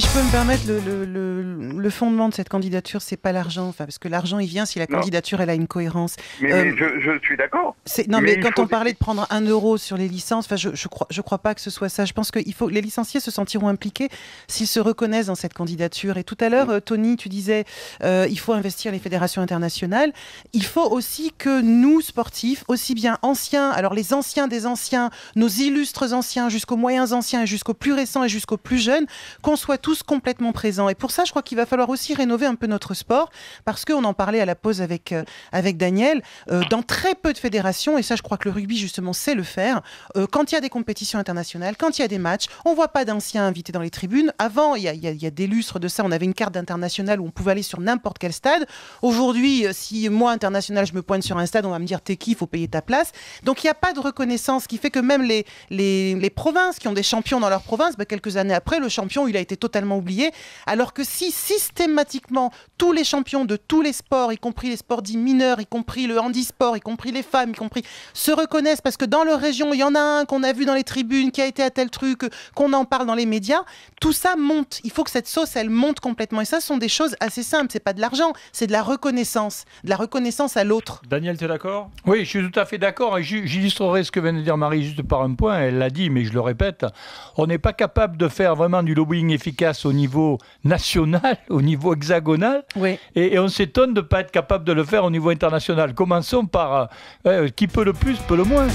si je peux me permettre, le, fondement de cette candidature, c'est pas l'argent, enfin, parce que l'argent, il vient si la candidature, elle a une cohérence. Mais, euh, je, suis d'accord. Non, mais, quand on parlait de prendre un euro sur les licences, enfin, je, je crois, je crois pas que ce soit ça. Je pense que il faut, les licenciés se sentiront impliqués s'ils se reconnaissent dans cette candidature. Et tout à l'heure, euh, Tony, tu disais, qu'il euh, il faut investir les fédérations internationales. Il faut aussi que nous, sportifs, aussi bien anciens, alors les anciens des anciens, nos illustres anciens, jusqu'aux moyens anciens, jusqu'aux plus récents et jusqu'aux plus jeunes, qu'on soit complètement présents. Et pour ça, je crois qu'il va falloir aussi rénover un peu notre sport, parce qu'on en parlait à la pause avec, euh, avec Daniel, euh, dans très peu de fédérations, et ça, je crois que le rugby, justement, sait le faire, euh, quand il y a des compétitions internationales, quand il y a des matchs, on voit pas d'anciens invités dans les tribunes. Avant, il y, y a, des lustres de ça, on avait une carte d'international où on pouvait aller sur n'importe quel stade. Aujourd'hui, si moi, international, je me pointe sur un stade, on va me dire, t'es qui, faut payer ta place. Donc, il n'y a pas de reconnaissance, qui fait que même les, les, les provinces qui ont des champions dans leur province, ben, quelques années après, le champion, il a été totalement totalement oublié. Alors que si systématiquement tous les champions de tous les sports, y compris les sports dits mineurs, y compris le handisport, y compris les femmes, y compris, se reconnaissent parce que dans leur région, il y en a un qu'on a vu dans les tribunes, qui a été à tel truc, qu'on en parle dans les médias, tout ça monte. Il faut que cette sauce, elle monte complètement. Et ça, ce sont des choses assez simples. C'est pas de l'argent, c'est de la reconnaissance, de la reconnaissance à l'autre. Daniel, tu es d'accord Oui, je suis tout à fait d'accord. J'illustrerai ce que vient de dire Marie juste par un point. Elle l'a dit, mais je le répète. On n'est pas capable de faire vraiment du lobbying efficace efficace au niveau national, au niveau hexagonal, et, on s'étonne de ne pas être capable de le faire au niveau international. Commençons par euh, euh, qui peut le plus, peut le moins.